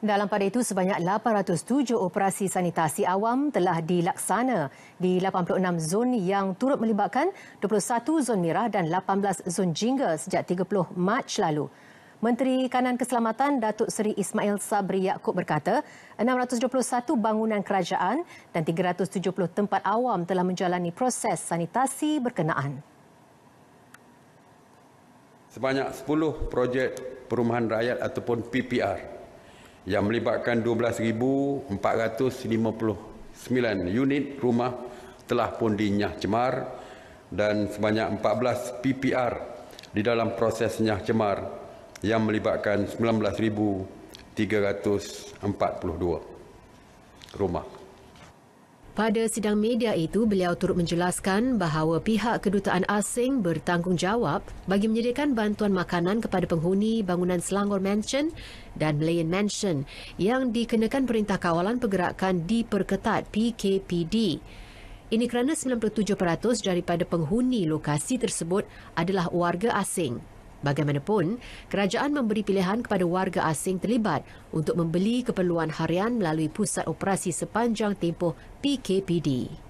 Dalam pada itu, sebanyak 807 operasi sanitasi awam telah dilaksana di 86 zon yang turut melibatkan 21 zon merah dan 18 zon jingga sejak 30 Mac lalu. Menteri Kanan Keselamatan Datuk Seri Ismail Sabri Yaakob berkata, 621 bangunan kerajaan dan 370 tempat awam telah menjalani proses sanitasi berkenaan. Sebanyak 10 projek perumahan rakyat ataupun PPR yang melibatkan 12,459 unit rumah telah pun dinyah cemar dan sebanyak 14 PPR di dalam proses nyah cemar yang melibatkan 19,342 rumah. Pada sidang media itu, beliau turut menjelaskan bahawa pihak kedutaan asing bertanggungjawab bagi menyediakan bantuan makanan kepada penghuni bangunan Selangor Mansion dan Malayan Mansion yang dikenakan Perintah Kawalan Pergerakan Diperketat PKPD. Ini kerana 97% daripada penghuni lokasi tersebut adalah warga asing. Bagaimanapun, kerajaan memberi pilihan kepada warga asing terlibat untuk membeli keperluan harian melalui pusat operasi sepanjang tempoh PKPD.